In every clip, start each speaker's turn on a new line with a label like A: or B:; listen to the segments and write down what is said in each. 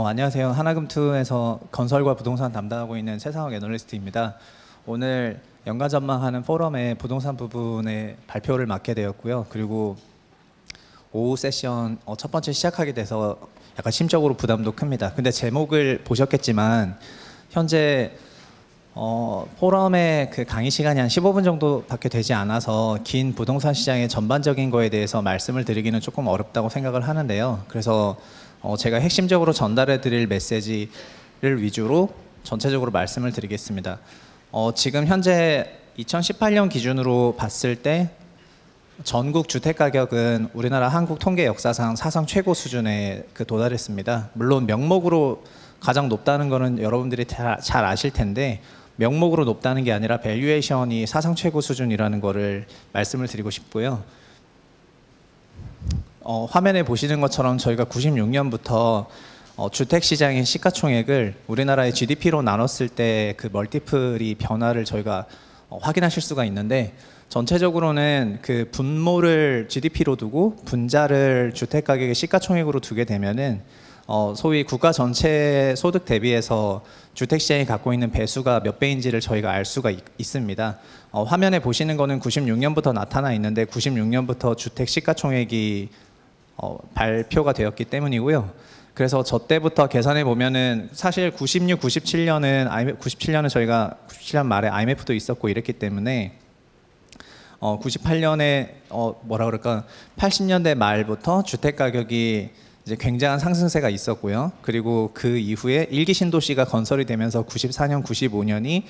A: 어, 안녕하세요. 하나금투에서 건설과 부동산 담당하고 있는 최상욱 애널리스트입니다. 오늘 연간 전망하는 포럼에 부동산 부분의 발표를 맡게 되었고요. 그리고 오후 세션 어, 첫 번째 시작하게 돼서 약간 심적으로 부담도 큽니다. 근데 제목을 보셨겠지만 현재 어, 포럼의 그 강의 시간이 한 15분 정도밖에 되지 않아서 긴 부동산 시장의 전반적인 거에 대해서 말씀을 드리기는 조금 어렵다고 생각을 하는데요. 그래서 어, 제가 핵심적으로 전달해 드릴 메시지를 위주로 전체적으로 말씀을 드리겠습니다. 어, 지금 현재 2018년 기준으로 봤을 때 전국 주택 가격은 우리나라 한국 통계 역사상 사상 최고 수준에 그 도달했습니다. 물론 명목으로 가장 높다는 것은 여러분들이 다, 잘 아실 텐데 명목으로 높다는 게 아니라 밸류에이션이 사상 최고 수준이라는 거를 말씀을 드리고 싶고요. 어, 화면에 보시는 것처럼 저희가 96년부터 어, 주택 시장의 시가총액을 우리나라의 GDP로 나눴을 때 그 멀티플이 변화를 저희가 어, 확인하실 수가 있는데 전체적으로는 그 분모를 GDP로 두고 분자를 주택 가격의 시가총액으로 두게 되면은 어, 소위 국가 전체 소득 대비해서 주택 시장이 갖고 있는 배수가 몇 배인지를 저희가 알 수가 있, 습니다 어, 화면에 보시는 거는 96년부터 나타나 있는데 96년부터 주택 시가총액이 어, 발표가 되었기 때문이고요. 그래서 저 때부터 계산해 보면은 사실 96, 97년은 97년은 저희가 97년 말에 IMF도 있었고 이랬기 때문에 어, 98년에 어, 뭐라 그럴까 80년대 말부터 주택 가격이 이제 굉장한 상승세가 있었고요. 그리고 그 이후에 일기 신도시가 건설이 되면서 94년, 95년이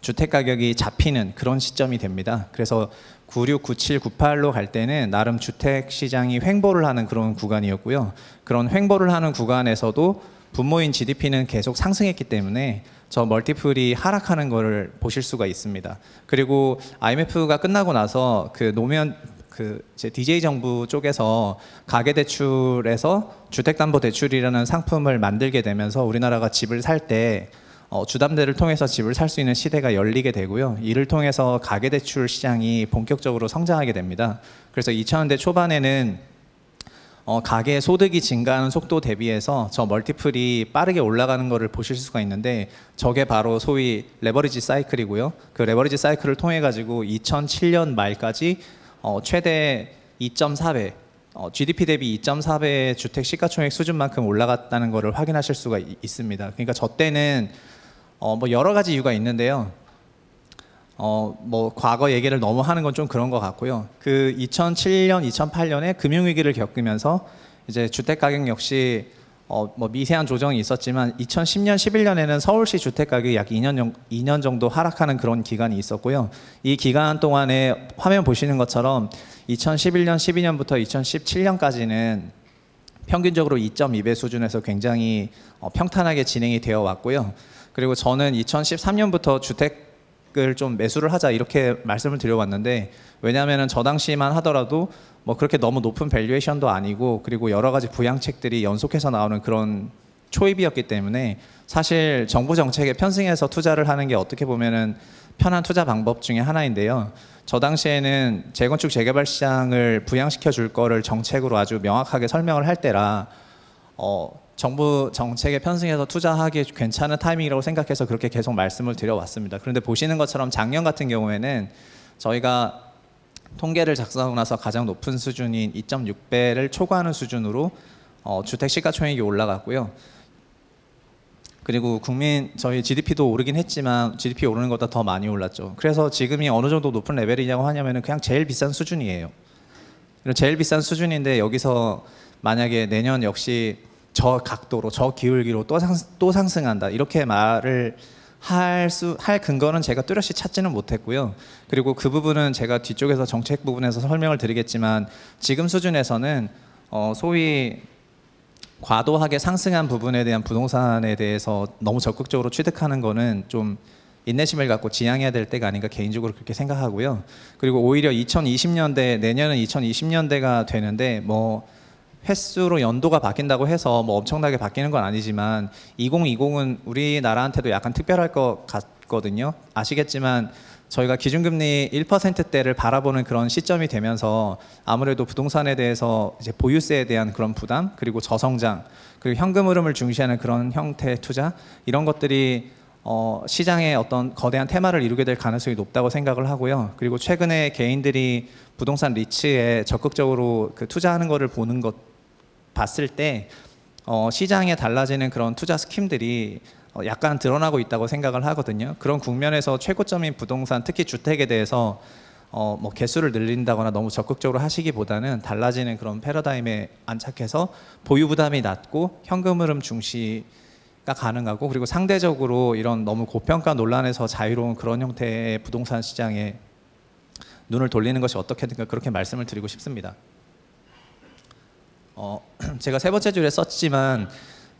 A: 주택 가격이 잡히는 그런 시점이 됩니다. 그래서 96, 97, 98로 갈 때는 나름 주택 시장이 횡보를 하는 그런 구간이었고요. 그런 횡보를 하는 구간에서도 분모인 GDP는 계속 상승했기 때문에 저 멀티플이 하락하는 것을 보실 수가 있습니다. 그리고 IMF가 끝나고 나서 그 노면 그 DJ 정부 쪽에서 가계 대출에서 주택 담보 대출이라는 상품을 만들게 되면서 우리나라가 집을 살때 어, 주담대를 통해서 집을 살 수 있는 시대가 열리게 되고요. 이를 통해서 가계대출 시장이 본격적으로 성장하게 됩니다. 그래서 2000년대 초반에는 어, 가계 소득이 증가하는 속도 대비해서 저 멀티플이 빠르게 올라가는 것을 보실 수가 있는데 저게 바로 소위 레버리지 사이클이고요. 그 레버리지 사이클을 통해 가지고 2007년 말까지 어, 최대 2.4배 어, GDP 대비 2.4배의 주택 시가총액 수준만큼 올라갔다는 것을 확인하실 수가 있습니다. 그러니까 저 때는 어, 뭐 여러 가지 이유가 있는데요. 어, 뭐 과거 얘기를 너무 하는 건 좀 그런 것 같고요. 그 2007년, 2008년에 금융위기를 겪으면서 이제 주택 가격 역시 어, 뭐 미세한 조정이 있었지만 2010년, 11년에는 서울시 주택 가격이 약 2년, 2년 정도 하락하는 그런 기간이 있었고요. 이 기간 동안에 화면 보시는 것처럼 2011년, 12년부터 2017년까지는 평균적으로 2.2배 수준에서 굉장히 어, 평탄하게 진행이 되어 왔고요. 그리고 저는 2013년부터 주택을 좀 매수를 하자 이렇게 말씀을 드려왔는데 왜냐하면 저 당시만 하더라도 뭐 그렇게 너무 높은 밸류에이션도 아니고 그리고 여러 가지 부양책들이 연속해서 나오는 그런 초입이었기 때문에 사실 정부 정책에 편승해서 투자를 하는 게 어떻게 보면은 편한 투자 방법 중에 하나인데요. 저 당시에는 재건축 재개발 시장을 부양시켜 줄 거를 정책으로 아주 명확하게 설명을 할 때라 어, 정부 정책에 편승해서 투자하기 괜찮은 타이밍이라고 생각해서 그렇게 계속 말씀을 드려왔습니다. 그런데 보시는 것처럼 작년 같은 경우에는 저희가 통계를 작성하고 나서 가장 높은 수준인 2.6배를 초과하는 수준으로 어, 주택 시가총액이 올라갔고요. 그리고 국민 저희 GDP도 오르긴 했지만 GDP 오르는 것보다 더 많이 올랐죠. 그래서 지금이 어느 정도 높은 레벨이냐고 하냐면 그냥 제일 비싼 수준이에요. 제일 비싼 수준인데 여기서 만약에 내년 역시 저 각도로 저 기울기로 또, 상, 또 상승한다 이렇게 말을 할, 수, 할 근거는 제가 뚜렷이 찾지는 못했고요. 그리고 그 부분은 제가 뒤쪽에서 정책 부분에서 설명을 드리겠지만 지금 수준에서는 어, 소위 과도하게 상승한 부분에 대한 부동산에 대해서 너무 적극적으로 취득하는 거는 좀 인내심을 갖고 지양해야 될 때가 아닌가 개인적으로 그렇게 생각하고요. 그리고 오히려 2020년대 내년은 2020년대가 되는데 뭐 횟수로 연도가 바뀐다고 해서 뭐 엄청나게 바뀌는 건 아니지만 2020은 우리나라한테도 약간 특별할 것 같거든요. 아시겠지만 저희가 기준금리 1%대를 바라보는 그런 시점이 되면서 아무래도 부동산에 대해서 이제 보유세에 대한 그런 부담 그리고 저성장 그리고 현금 흐름을 중시하는 그런 형태의 투자 이런 것들이 어, 시장의 어떤 거대한 테마를 이루게 될 가능성이 높다고 생각을 하고요. 그리고 최근에 개인들이 부동산 리츠에 적극적으로 그 투자하는 것을 보는 것 봤을 때 어, 시장에 달라지는 그런 투자 스킴들이 어, 약간 드러나고 있다고 생각을 하거든요. 그런 국면에서 최고점인 부동산, 특히 주택에 대해서 어, 뭐 개수를 늘린다거나 너무 적극적으로 하시기보다는 달라지는 그런 패러다임에 안착해서 보유 부담이 낮고 현금 흐름 중시 가 가능하고 그리고 상대적으로 이런 너무 고평가 논란에서 자유로운 그런 형태의 부동산 시장에 눈을 돌리는 것이 어떻게든 그렇게 말씀을 드리고 싶습니다. 어, 제가 세 번째 줄에 썼지만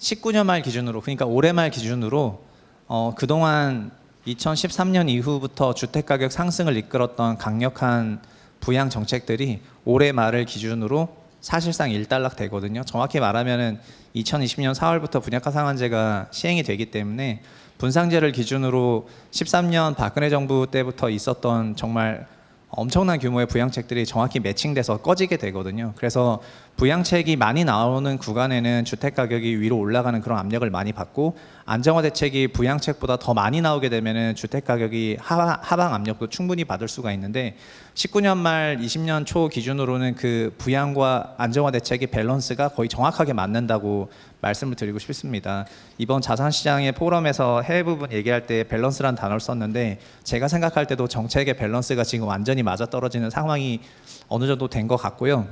A: 19년 말 기준으로 그러니까 올해 말 기준으로 어, 그동안 2013년 이후부터 주택 가격 상승을 이끌었던 강력한 부양 정책들이 올해 말을 기준으로 사실상 일단락 되거든요. 정확히 말하면은 2020년 4월부터 분양가 상한제가 시행이 되기 때문에 분상제를 기준으로 13년 박근혜 정부 때부터 있었던 정말 엄청난 규모의 부양책들이 정확히 매칭돼서 꺼지게 되거든요. 그래서 부양책이 많이 나오는 구간에는 주택 가격이 위로 올라가는 그런 압력을 많이 받고 안정화 대책이 부양책보다 더 많이 나오게 되면은 주택 가격이 하 하방 압력도 충분히 받을 수가 있는데 19년 말 20년 초 기준으로는 그 부양과 안정화 대책의 밸런스가 거의 정확하게 맞는다고 말씀을 드리고 싶습니다. 이번 자산시장의 포럼에서 해외 부분 얘기할 때 밸런스란 단어를 썼는데 제가 생각할 때도 정책의 밸런스가 지금 완전히 맞아떨어지는 상황이 어느 정도 된 것 같고요.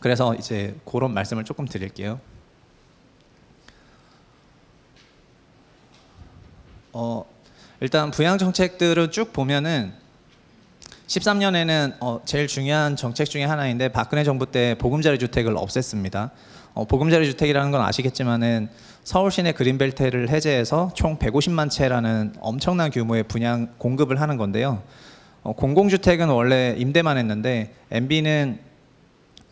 A: 그래서 이제 그런 말씀을 조금 드릴게요. 어, 일단 부양 정책들을 쭉 보면은 13년에는 어, 제일 중요한 정책 중의 하나인데 박근혜 정부 때 보금자리 주택을 없앴습니다. 어, 보금자리 주택이라는 건 아시겠지만은 서울 시내 그린벨트를 해제해서 총 150만 채라는 엄청난 규모의 분양 공급을 하는 건데요. 어, 공공주택은 원래 임대만 했는데 MB는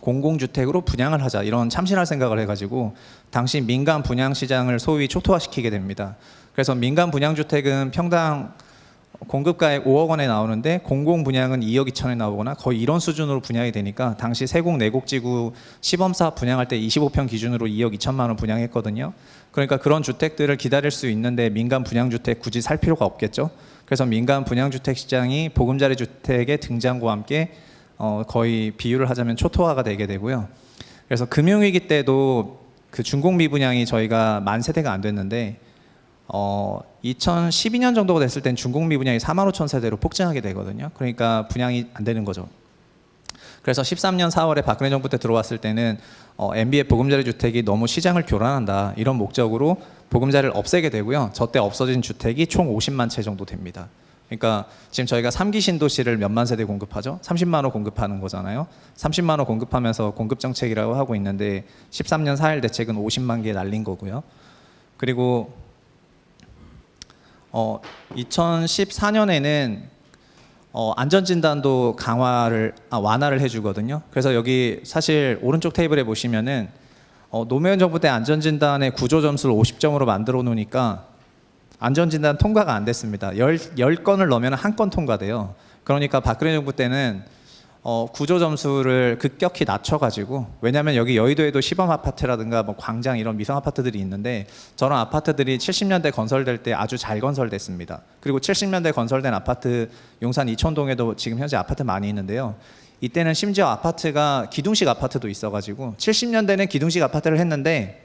A: 공공주택으로 분양을 하자 이런 참신할 생각을 해가지고 당시 민간 분양 시장을 소위 초토화시키게 됩니다. 그래서 민간 분양주택은 평당 공급가액 5억 원에 나오는데 공공 분양은 2억 2천에 나오거나 거의 이런 수준으로 분양이 되니까 당시 세곡 내곡 지구 시범사업 분양할 때 25평 기준으로 2억 2천만 원 분양했거든요. 그러니까 그런 주택들을 기다릴 수 있는데 민간 분양주택 굳이 살 필요가 없겠죠. 그래서 민간 분양주택 시장이 보금자리 주택의 등장과 함께 어 거의 비유를 하자면 초토화가 되게 되고요. 그래서 금융위기 때도 그 중공 미분양이 저희가 만 세대가 안 됐는데 어, 2012년 정도가 됐을 땐 중국미 분양이 4만 5천 세대로 폭증하게 되거든요. 그러니까 분양이 안 되는 거죠. 그래서 13년 4월에 박근혜 정부 때 들어왔을 때는 어, MB의 보금자리 주택이 너무 시장을 교란한다 이런 목적으로 보금자리를 없애게 되고요. 저때 없어진 주택이 총 50만 채 정도 됩니다. 그러니까 지금 저희가 3기 신도시를 몇만 세대 공급하죠? 30만 호 공급하는 거잖아요. 30만 호 공급하면서 공급 정책이라고 하고 있는데 13년 4일 대책은 50만 개 날린 거고요. 그리고 어, 2014년에는 어, 안전진단도 강화를 아, 완화를 해주거든요. 그래서 여기 사실 오른쪽 테이블에 보시면은 어, 노무현 정부 때 안전진단의 구조 점수를 50점으로 만들어 놓으니까 안전진단 통과가 안 됐습니다. 10, 10건을 넣으면 한 건 통과돼요. 그러니까 박근혜 정부 때는 어, 구조 점수를 급격히 낮춰가지고 왜냐하면 여기 여의도에도 시범 아파트라든가 뭐 광장 이런 미성 아파트들이 있는데 저런 아파트들이 70년대 건설될 때 아주 잘 건설됐습니다. 그리고 70년대 건설된 아파트 용산 이촌동에도 지금 현재 아파트 많이 있는데요. 이때는 심지어 아파트가 기둥식 아파트도 있어가지고 70년대는 기둥식 아파트를 했는데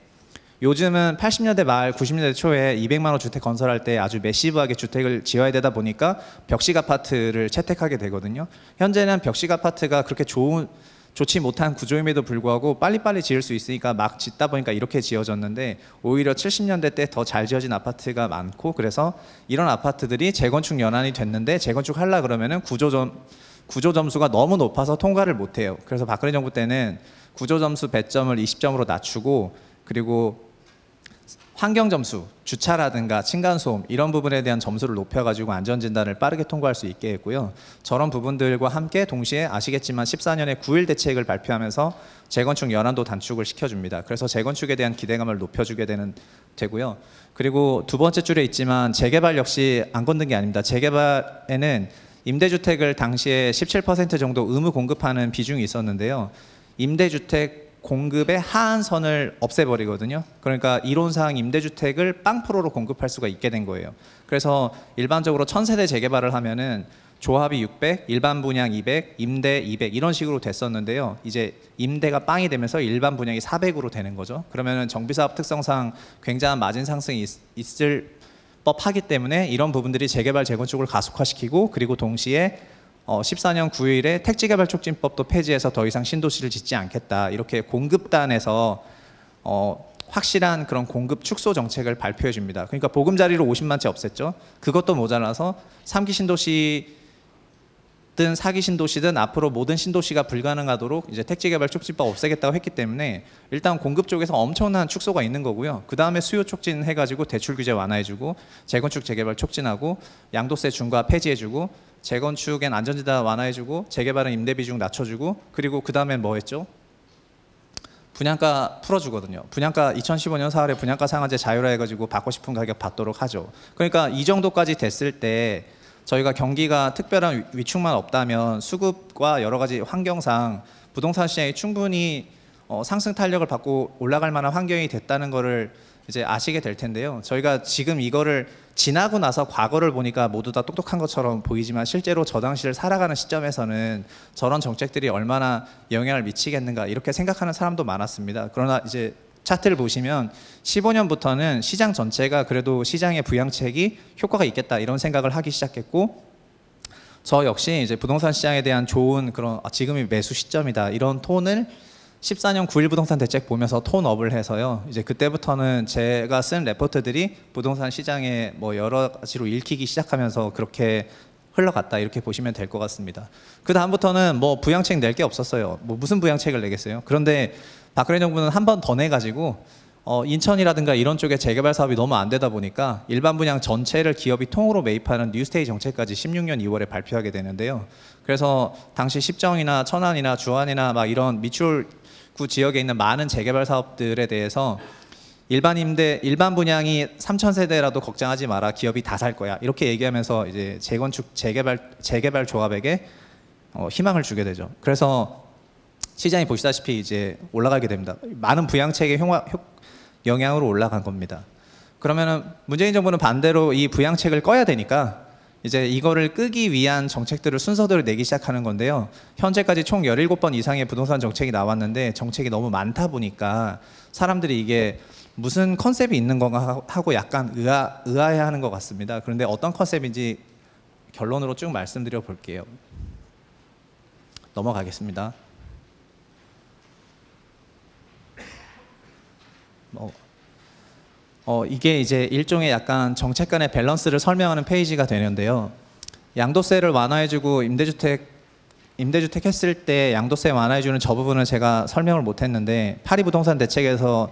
A: 요즘은 80년대 말 90년대 초에 200만 원 주택 건설할 때 아주 매시브하게 주택을 지어야 되다 보니까 벽시 아파트를 채택하게 되거든요. 현재는 벽시 아파트가 그렇게 좋은 좋지 못한 구조임에도 불구하고 빨리빨리 지을 수 있으니까 막 짓다 보니까 이렇게 지어졌는데 오히려 70년대 때 더 잘 지어진 아파트가 많고 그래서 이런 아파트들이 재건축 연한이 됐는데 재건축 할라 그러면은 구조 점 구조 점수가 너무 높아서 통과를 못 해요. 그래서 박근혜 정부 때는 구조 점수 배점을 20점으로 낮추고 그리고 환경 점수, 주차라든가 층간소음 이런 부분에 대한 점수를 높여가지고 안전진단을 빠르게 통과할 수 있게 했고요. 저런 부분들과 함께 동시에 아시겠지만 14년에 9일 대책을 발표하면서 재건축 연한도 단축을 시켜줍니다. 그래서 재건축에 대한 기대감을 높여주게 되는 되고요. 그리고 두 번째 줄에 있지만 재개발 역시 안 건든 게 아닙니다. 재개발에는 임대주택을 당시에 17% 정도 의무 공급하는 비중이 있었는데요. 임대주택 공급의 하한선을 없애버리거든요. 그러니까 이론상 임대주택을 빵프로로 공급할 수가 있게 된 거예요. 그래서 일반적으로 천세대 재개발을 하면은 조합이 600, 일반 분양 200, 임대 200 이런 식으로 됐었는데요. 이제 임대가 빵이 되면서 일반 분양이 400으로 되는 거죠. 그러면은 정비사업 특성상 굉장한 마진 상승이 있, 을 법하기 때문에 이런 부분들이 재개발 재건축을 가속화시키고 그리고 동시에 14년 어, 9일에 택지개발촉진법도 폐지해서 더 이상 신도시를 짓지 않겠다 이렇게 공급단에서 어, 확실한 그런 공급 축소 정책을 발표해 줍니다. 그러니까 보금자리로 50만 채 없앴죠. 그것도 모자라서 3기 신도시든 4기 신도시든 앞으로 모든 신도시가 불가능하도록 이제 택지개발촉진법 없애겠다고 했기 때문에 일단 공급 쪽에서 엄청난 축소가 있는 거고요. 그 다음에 수요 촉진해가지고 대출 규제 완화해주고 재건축 재개발 촉진하고 양도세 중과 폐지해주고 재건축엔 안전지대 완화해주고 재개발은 임대 비중 낮춰주고 그리고 그 다음엔 뭐 했죠? 분양가 풀어주거든요. 분양가 2015년 4월에 분양가 상한제 자율화해가지고 받고 싶은 가격 받도록 하죠. 그러니까 이 정도까지 됐을 때 저희가 경기가 특별한 위축만 없다면 수급과 여러 가지 환경상 부동산 시장이 충분히 어, 상승 탄력을 받고 올라갈 만한 환경이 됐다는 것을 이제 아시게 될 텐데요. 저희가 지금 이거를 지나고 나서 과거를 보니까 모두 다 똑똑한 것처럼 보이지만 실제로 저 당시를 살아가는 시점에서는 저런 정책들이 얼마나 영향을 미치겠는가 이렇게 생각하는 사람도 많았습니다. 그러나 이제 차트를 보시면 15년부터는 시장 전체가 그래도 시장의 부양책이 효과가 있겠다 이런 생각을 하기 시작했고 저 역시 이제 부동산 시장에 대한 좋은 그런 아, 지금이 매수 시점이다 이런 톤을 14년 9 1 부동산 대책 보면서 톤업을 해서요. 이제 그때부터는 제가 쓴 레포트들이 부동산 시장에 뭐 여러 가지로 읽히기 시작하면서 그렇게 흘러갔다 이렇게 보시면 될 것 같습니다. 그 다음부터는 뭐 부양책 낼 게 없었어요. 뭐 무슨 부양책을 내겠어요? 그런데 박근혜 정부는 한 번 더 내가지고 어, 인천이라든가 이런 쪽에 재개발 사업이 너무 안 되다 보니까 일반 분양 전체를 기업이 통으로 매입하는 뉴스테이 정책까지 16년 2월에 발표하게 되는데요. 그래서 당시 1 0정이나 천안이나 주안이나 막 이런 미출 19 지역에 있는 많은 재개발 사업들에 대해서 일반 임대 일반 분양이 3천 세대라도 걱정하지 마라 기업이 다 살 거야 이렇게 얘기하면서 이제 재건축 재개발 재개발 조합에게 어, 희망을 주게 되죠. 그래서 시장이 보시다시피 이제 올라가게 됩니다. 많은 부양책의 효과, 영향으로 올라간 겁니다. 그러면은 문재인 정부는 반대로 이 부양책을 꺼야 되니까 이제 이거를 끄기 위한 정책들을 순서대로 내기 시작하는 건데요. 현재까지 총 17번 이상의 부동산 정책이 나왔는데 정책이 너무 많다 보니까 사람들이 이게 무슨 컨셉이 있는 건가 하고 약간 의아, 의아해하는 것 같습니다. 그런데 어떤 컨셉인지 결론으로 쭉 말씀드려 볼게요. 넘어가겠습니다. 어. 어, 이게 이제 일종의 약간 정책 간의 밸런스를 설명하는 페이지가 되는데요. 양도세를 완화해주고 임대주택 임대주택 했을 때 양도세 완화해주는 저 부분은 제가 설명을 못했는데 파리 부동산 대책에서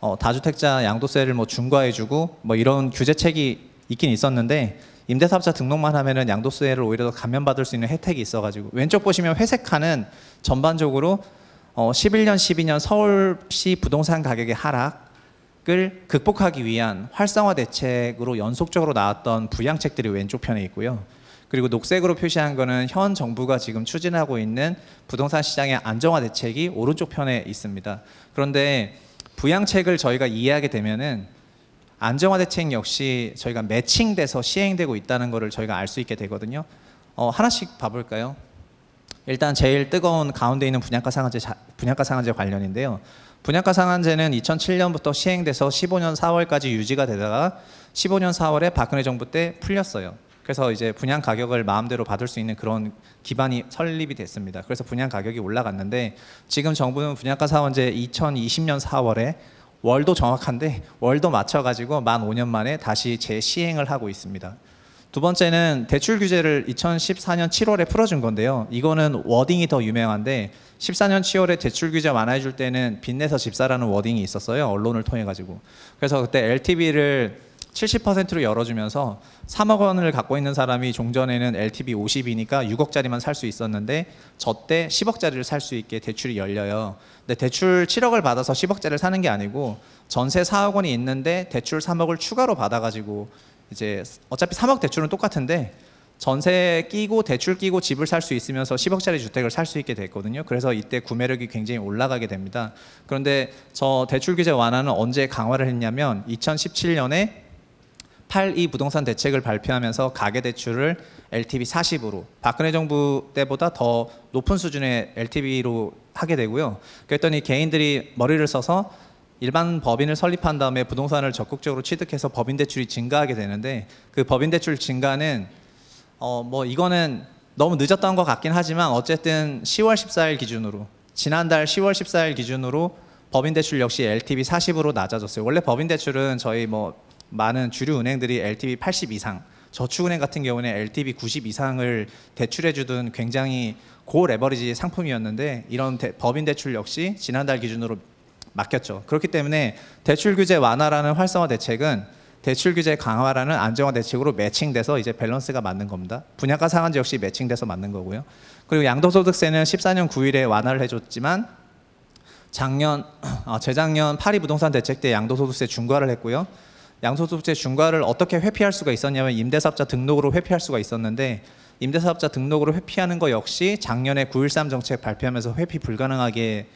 A: 어, 다주택자 양도세를 뭐 중과해주고 뭐 이런 규제책이 있긴 있었는데 임대사업자 등록만 하면은 양도세를 오히려 더 감면받을 수 있는 혜택이 있어가지고 왼쪽 보시면 회색칸은 전반적으로 어, 11년, 12년 서울시 부동산 가격의 하락 을 극복하기 위한 활성화 대책으로 연속적으로 나왔던 부양책들이 왼쪽 편에 있고요. 그리고 녹색으로 표시한 것은 현 정부가 지금 추진하고 있는 부동산 시장의 안정화 대책이 오른쪽 편에 있습니다. 그런데 부양책을 저희가 이해하게 되면은 안정화 대책 역시 저희가 매칭돼서 시행되고 있다는 것을 저희가 알 수 있게 되거든요. 어, 하나씩 봐볼까요? 일단 제일 뜨거운 가운데 있는 분양가 상한제 분양가 상한제 관련인데요. 분양가 상한제는 2007년부터 시행돼서 15년 4월까지 유지가 되다가 15년 4월에 박근혜 정부 때 풀렸어요. 그래서 이제 분양 가격을 마음대로 받을 수 있는 그런 기반이 설립이 됐습니다. 그래서 분양 가격이 올라갔는데 지금 정부는 분양가 상한제 2020년 4월에 월도 정확한데 월도 맞춰 가지고 만 5년 만에 다시 재시행을 하고 있습니다. 두 번째는 대출 규제를 2014년 7월에 풀어준 건데요. 이거는 워딩이 더 유명한데 14년 7월에 대출 규제 완화해줄 때는 빚내서 집사라는 워딩이 있었어요. 언론을 통해 가지고. 그래서 그때 LTV를 70%로 열어주면서 3억 원을 갖고 있는 사람이 종전에는 LTV 50이니까 6억짜리만 살 수 있었는데 저때 10억짜리를 살 수 있게 대출이 열려요. 근데 대출 7억을 받아서 10억짜리를 사는 게 아니고 전세 4억 원이 있는데 대출 3억을 추가로 받아가지고 이제 어차피 3억 대출은 똑같은데 전세 끼고 대출 끼고 집을 살 수 있으면서 10억짜리 주택을 살 수 있게 됐거든요. 그래서 이때 구매력이 굉장히 올라가게 됩니다. 그런데 저 대출 규제 완화는 언제 강화를 했냐면 2017년에 8.2 부동산 대책을 발표하면서 가계대출을 LTV 40으로 박근혜 정부 때보다 더 높은 수준의 LTV로 하게 되고요. 그랬더니 개인들이 머리를 써서 일반 법인을 설립한 다음에 부동산을 적극적으로 취득해서 법인 대출이 증가하게 되는데 그 법인 대출 증가는 어 뭐 이거는 너무 늦었던 것 같긴 하지만 어쨌든 10월 14일 기준으로 지난달 10월 14일 기준으로 법인 대출 역시 LTV 40으로 낮아졌어요. 원래 법인 대출은 저희 뭐 많은 주류 은행들이 LTV 80 이상 저축은행 같은 경우는 LTV 90 이상을 대출해주던 굉장히 고 레버리지 상품이었는데 이런 대, 법인 대출 역시 지난달 기준으로 맡겼죠. 그렇기 때문에 대출 규제 완화라는 활성화 대책은 대출 규제 강화라는 안정화 대책으로 매칭돼서 이제 밸런스가 맞는 겁니다. 분양가 상한제 역시 매칭돼서 맞는 거고요. 그리고 양도소득세는 14년 9일에 완화를 해줬지만 작년 어, 재작년 파리 부동산 대책 때 양도소득세 중과를 했고요. 양도소득세 중과를 어떻게 회피할 수가 있었냐면 임대사업자 등록으로 회피할 수가 있었는데 임대사업자 등록으로 회피하는 거 역시 작년에 9.13 정책 발표하면서 회피 불가능하게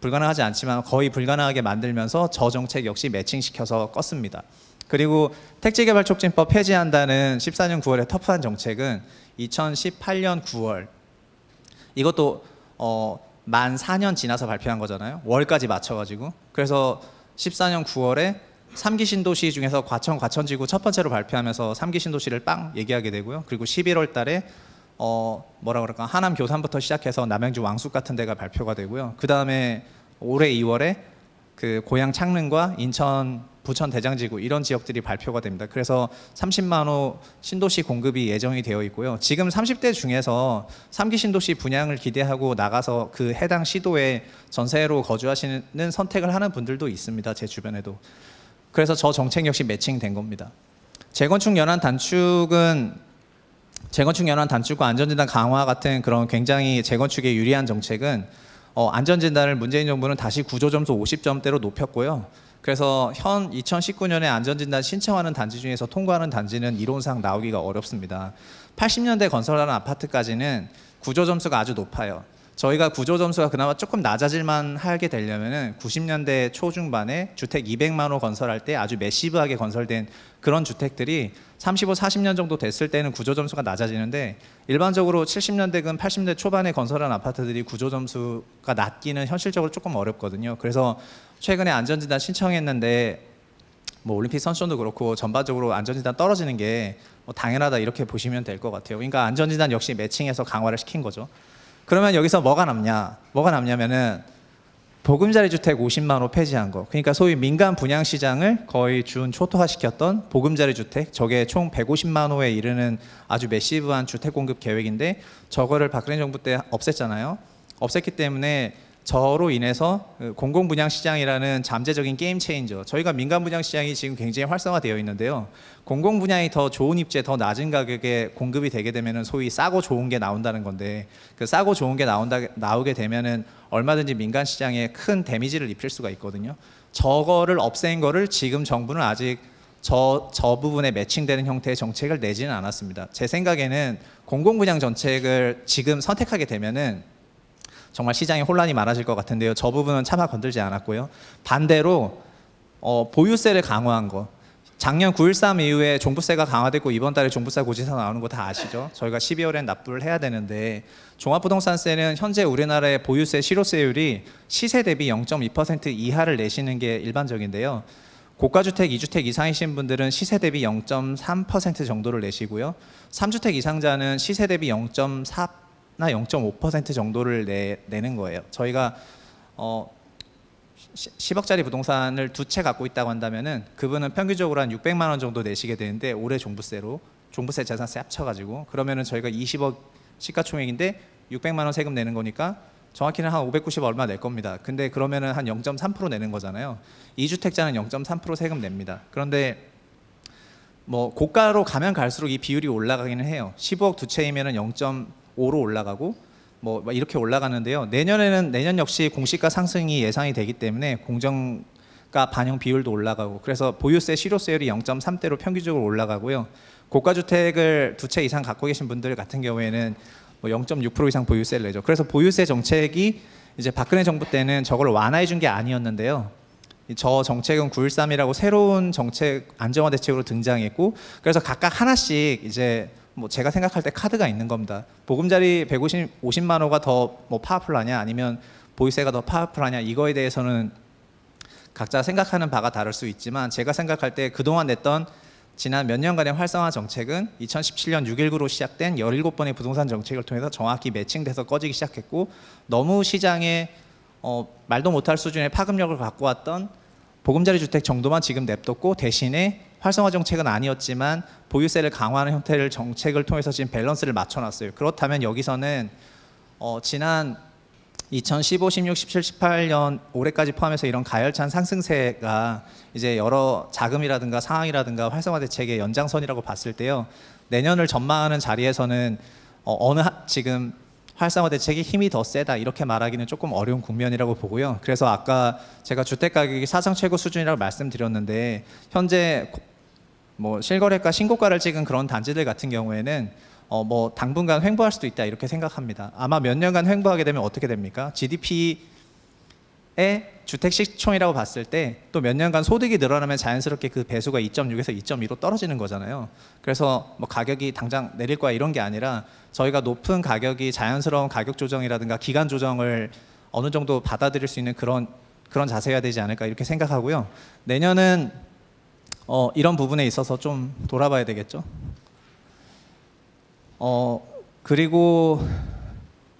A: 불가능하지 않지만 거의 불가능하게 만들면서 저 정책 역시 매칭시켜서 껐습니다. 그리고 택지개발촉진법 폐지한다는 14년 9월의 터프한 정책은 2018년 9월 이것도 어, 만 4년 지나서 발표한 거잖아요. 월까지 맞춰가지고 그래서 14년 9월에 3기 신도시 중에서 과천 과천지구 첫 번째로 발표하면서 3기 신도시를 빵 얘기하게 되고요. 그리고 11월 달에 어 뭐라 그럴까 하남 교산부터 시작해서 남양주 왕숙 같은 데가 발표가 되고요. 그 다음에 올해 2월에 그 고향 창릉과 인천 부천 대장지구 이런 지역들이 발표가 됩니다. 그래서 30만 호 신도시 공급이 예정이 되어 있고요. 지금 30대 중에서 3기 신도시 분양을 기대하고 나가서 그 해당 시도에 전세로 거주하시는 선택을 하는 분들도 있습니다. 제 주변에도. 그래서 저 정책 역시 매칭된 겁니다. 재건축 연한 단축은 재건축 연한 단축과 안전진단 강화 같은 그런 굉장히 재건축에 유리한 정책은 어, 안전진단을 문재인 정부는 다시 구조점수 50점대로 높였고요. 그래서 현 2019년에 안전진단 신청하는 단지 중에서 통과하는 단지는 이론상 나오기가 어렵습니다. 80년대 건설하는 아파트까지는 구조점수가 아주 높아요. 저희가 구조 점수가 그나마 조금 낮아질만 하게 되려면은 90년대 초중반에 주택 200만 호 건설할 때 아주 매시브하게 건설된 그런 주택들이 35, 40년 정도 됐을 때는 구조 점수가 낮아지는데 일반적으로 70년대근 80년대 초반에 건설한 아파트들이 구조 점수가 낮기는 현실적으로 조금 어렵거든요. 그래서 최근에 안전진단 신청했는데 뭐 올림픽 선수도 그렇고 전반적으로 안전진단 떨어지는 게뭐 당연하다 이렇게 보시면 될 것 같아요. 그러니까 안전진단 역시 매칭해서 강화를 시킨 거죠. 그러면 여기서 뭐가 남냐? 뭐가 남냐면은 보금자리 주택 50만 호 폐지한 거. 그러니까 소위 민간 분양 시장을 거의 준 초토화시켰던 보금자리 주택. 저게 총 150만 호에 이르는 아주 메시브한 주택 공급 계획인데 저거를 박근혜 정부 때 없앴잖아요. 없앴기 때문에 저로 인해서 그 공공 분양 시장이라는 잠재적인 게임 체인저. 저희가 민간 분양 시장이 지금 굉장히 활성화되어 있는데요. 공공 분양이 더 좋은 입지에 더 낮은 가격에 공급이 되게 되면은 소위 싸고 좋은 게 나온다는 건데 그 싸고 좋은 게 나온다 나오게 되면은 얼마든지 민간 시장에 큰 데미지를 입힐 수가 있거든요. 저거를 없앤 거를 지금 정부는 아직 저, 저 부분에 매칭되는 형태의 정책을 내지는 않았습니다. 제 생각에는 공공분양 정책을 지금 선택하게 되면은 정말 시장에 혼란이 많아질 것 같은데요. 저 부분은 차마 건들지 않았고요. 반대로 어, 보유세를 강화한 거. 작년 9.13 이후에 종부세가 강화됐고 이번 달에 종부세 고지서 나오는 거 다 아시죠? 저희가 12월엔 납부를 해야 되는데 종합부동산세는 현재 우리나라의 보유세 실효세율이 시세 대비 0.2% 이하를 내시는 게 일반적인데요. 고가주택, 2주택 이상이신 분들은 시세 대비 0.3% 정도를 내시고요. 3주택 이상자는 시세 대비 0.4 0.5% 정도를 내, 내는 거예요. 저희가 어, 10억짜리 부동산을 두 채 갖고 있다고 한다면은 그분은 평균적으로 한 600만 원 정도 내시게 되는데 올해 종부세로 종부세 재산세 합쳐가지고 그러면은 저희가 20억 시가총액인데 600만 원 세금 내는 거니까 정확히는 한 590 얼마 낼 겁니다. 근데 그러면은 한 0.3% 내는 거잖아요. 이주택자는 0.3% 세금 냅니다. 그런데 뭐 고가로 가면 갈수록 이 비율이 올라가기는 해요. 1 0억두 채이면은 0. 5로 올라가고 뭐 이렇게 올라가는데요. 내년에는 내년 역시 공시가 상승이 예상이 되기 때문에 공정가 반영 비율도 올라가고 그래서 보유세 실효세율이 0.3대로 평균적으로 올라가고요. 고가 주택을 두 채 이상 갖고 계신 분들 같은 경우에는 뭐0.6% 이상 보유세를 내죠. 그래서 보유세 정책이 이제 박근혜 정부 때는 저걸 완화해 준 게 아니었는데요. 저 정책은 9.13이라고 새로운 정책 안정화 대책으로 등장했고 그래서 각각 하나씩 이제 뭐 제가 생각할 때 카드가 있는 겁니다. 보금자리 150만 호가 더뭐 파워풀하냐 아니면 보유세가 더 파워풀하냐 이거에 대해서는 각자 생각하는 바가 다를 수 있지만 제가 생각할 때 그동안 냈던 지난 몇 년간의 활성화 정책은 2017년 6.19로 시작된 17번의 부동산 정책을 통해서 정확히 매칭돼서 꺼지기 시작했고 너무 시장에 어, 말도 못할 수준의 파급력을 갖고 왔던 보금자리 주택 정도만 지금 냅뒀고 대신에 활성화 정책은 아니었지만 보유세를 강화하는 형태를 정책을 통해서 지금 밸런스를 맞춰놨어요. 그렇다면 여기서는 어, 지난 2015, 16, 17, 18년 올해까지 포함해서 이런 가열찬 상승세가 이제 여러 자금이라든가 상황이라든가 활성화 대책의 연장선이라고 봤을 때요. 내년을 전망하는 자리에서는 어, 어느 하, 지금 활성화 대책이 힘이 더 세다 이렇게 말하기는 조금 어려운 국면이라고 보고요. 그래서 아까 제가 주택 가격이 사상 최고 수준이라고 말씀드렸는데 현재 뭐 실거래가 신고가를 찍은 그런 단지들 같은 경우에는 어 뭐 당분간 횡보할 수도 있다 이렇게 생각합니다. 아마 몇 년간 횡보하게 되면 어떻게 됩니까? GDP에 주택 시총이라고 봤을 때 또 몇 년간 소득이 늘어나면 자연스럽게 그 배수가 2.6에서 2.2로 떨어지는 거잖아요. 그래서 뭐 가격이 당장 내릴 거야 이런 게 아니라 저희가 높은 가격이 자연스러운 가격 조정이라든가 기간 조정을 어느 정도 받아들일 수 있는 그런 그런 자세가 되지 않을까 이렇게 생각하고요. 내년은 어, 이런 부분에 있어서 좀 돌아봐야 되겠죠. 어, 그리고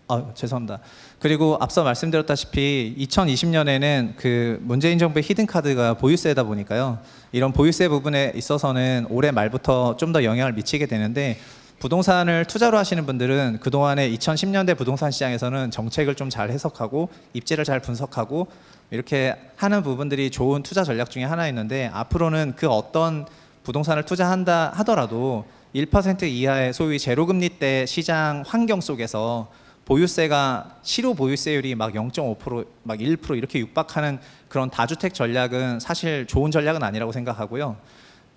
A: 아, 죄송합니다. 그리고 앞서 말씀드렸다시피 2020년에는 그 문재인 정부의 히든카드가 보유세다 보니까요. 이런 보유세 부분에 있어서는 올해 말부터 좀 더 영향을 미치게 되는데 부동산을 투자로 하시는 분들은 그동안에 2010년대 부동산 시장에서는 정책을 좀 잘 해석하고 입지를 잘 분석하고 이렇게 하는 부분들이 좋은 투자 전략 중에 하나였는데 앞으로는 그 어떤 부동산을 투자한다 하더라도 1% 이하의 소위 제로금리 때 시장 환경 속에서 보유세가 실효 보유세율이 막 0.5%, 막 1% 이렇게 육박하는 그런 다주택 전략은 사실 좋은 전략은 아니라고 생각하고요.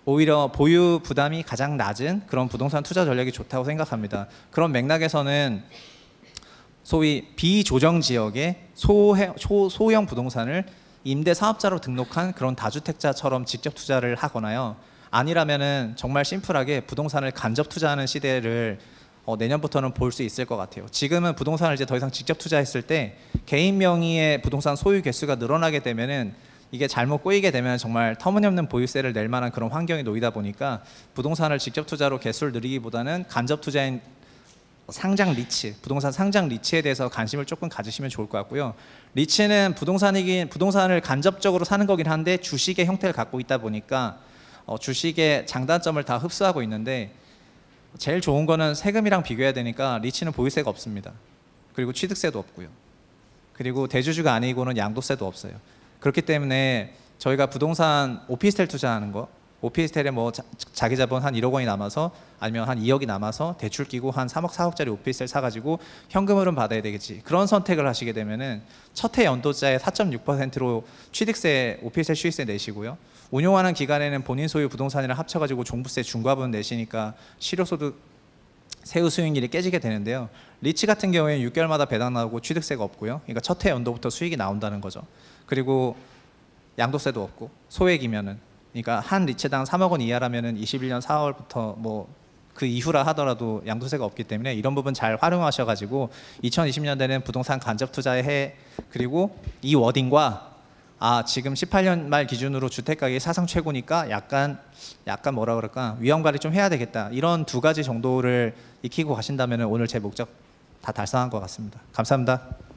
A: 오히려 보유 부담이 가장 낮은 그런 부동산 투자 전략이 좋다고 생각합니다. 그런 맥락에서는 소위 비조정 지역의 소 소형 부동산을 임대 사업자로 등록한 그런 다주택자처럼 직접 투자를 하거나요. 아니라면은 정말 심플하게 부동산을 간접 투자하는 시대를 어, 내년부터는 볼 수 있을 것 같아요. 지금은 부동산을 이제 더 이상 직접 투자했을 때 개인 명의의 부동산 소유 개수가 늘어나게 되면은 이게 잘못 꼬이게 되면 정말 터무니없는 보유세를 낼 만한 그런 환경이 놓이다 보니까 부동산을 직접 투자로 개수를 늘리기보다는 간접 투자인 상장 리츠, 부동산 상장 리츠에 대해서 관심을 조금 가지시면 좋을 것 같고요. 리츠는 부동산이긴 부동산을 간접적으로 사는 거긴 한데 주식의 형태를 갖고 있다 보니까 어, 주식의 장단점을 다 흡수하고 있는데 제일 좋은 거는 세금이랑 비교해야 되니까 리치는 보유세가 없습니다. 그리고 취득세도 없고요. 그리고 대주주가 아니고는 양도세도 없어요. 그렇기 때문에 저희가 부동산 오피스텔 투자하는 거 오피스텔에 뭐 자, 기 자본 한 1억 원이 남아서 아니면 한 2억이 남아서 대출 끼고 한 3억 4억짜리 오피스텔 사가지고 현금으로 받아야 되겠지 그런 선택을 하시게 되면은 첫해 연도자의 4.6%로 취득세 오피스텔 취득세 내시고요 운용하는 기간에는 본인 소유 부동산이랑 합쳐가지고 종부세 중과분 내시니까 실효소득 세후 수익률이 깨지게 되는데요. 리츠 같은 경우에는 6개월마다 배당 나오고 취득세가 없고요. 그러니까 첫해 연도부터 수익이 나온다는 거죠. 그리고 양도세도 없고 소액이면은 그러니까 한 리츠당 3억 원 이하라면은 21년 4월부터 뭐 그 이후라 하더라도 양도세가 없기 때문에 이런 부분 잘 활용하셔가지고 2020년대는 부동산 간접 투자의 해 그리고 이 워딩과 아 지금 18년 말 기준으로 주택 가격이 사상 최고니까 약간 약간 뭐라 그럴까 위험 관리 좀 해야 되겠다 이런 두 가지 정도를 익히고 가신다면 오늘 제 목적 다 달성한 것 같습니다. 감사합니다.